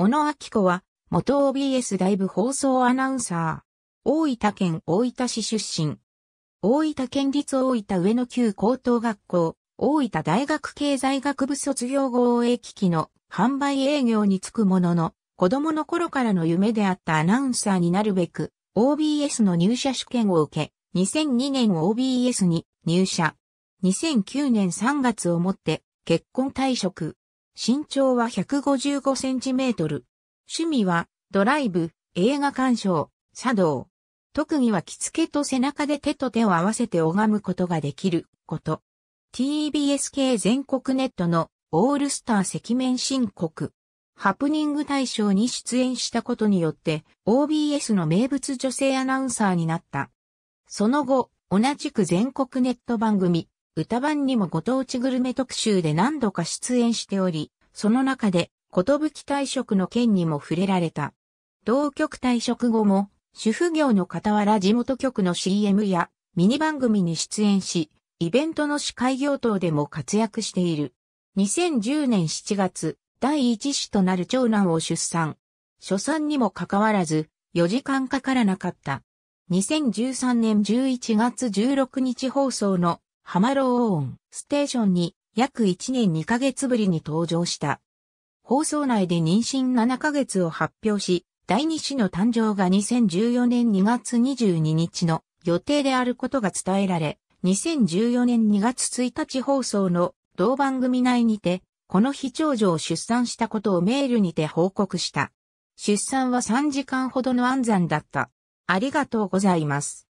小野明子は、元 OBS 外部放送アナウンサー。大分県大分市出身。大分県立大分上野旧高等学校、大分大学経済学部卒業後応援機器の販売営業に就くものの、子供の頃からの夢であったアナウンサーになるべく、OBS の入社試験を受け、2002年 OBS に入社。2009年3月をもって結婚退職。身長は155センチメートル。趣味は、ドライブ、映画鑑賞、茶道。特技は着付けと背中で手と手を合わせて拝むことができること。TBS 系全国ネットのオールスター赤面申告。ハプニング大賞に出演したことによって OBS の名物女性アナウンサーになった。その後、同じく全国ネット番組歌番にもご当地グルメ特集で何度か出演しており、その中で、ことぶき退職の件にも触れられた。同局退職後も、主婦業の傍ら地元局の CM やミニ番組に出演し、イベントの司会業等でも活躍している。2010年7月、第一子となる長男を出産。初産にもかかわらず、4時間かからなかった。2013年11月16日放送のハマローオンステーションに約1年2ヶ月ぶりに登場した。放送内で妊娠7ヶ月を発表し、第2子の誕生が2014年2月22日の予定であることが伝えられ、2014年2月1日放送の同番組内にて、この日長女を出産したことをメールにて報告した。出産は3時間ほどの安産だった。ありがとうございます。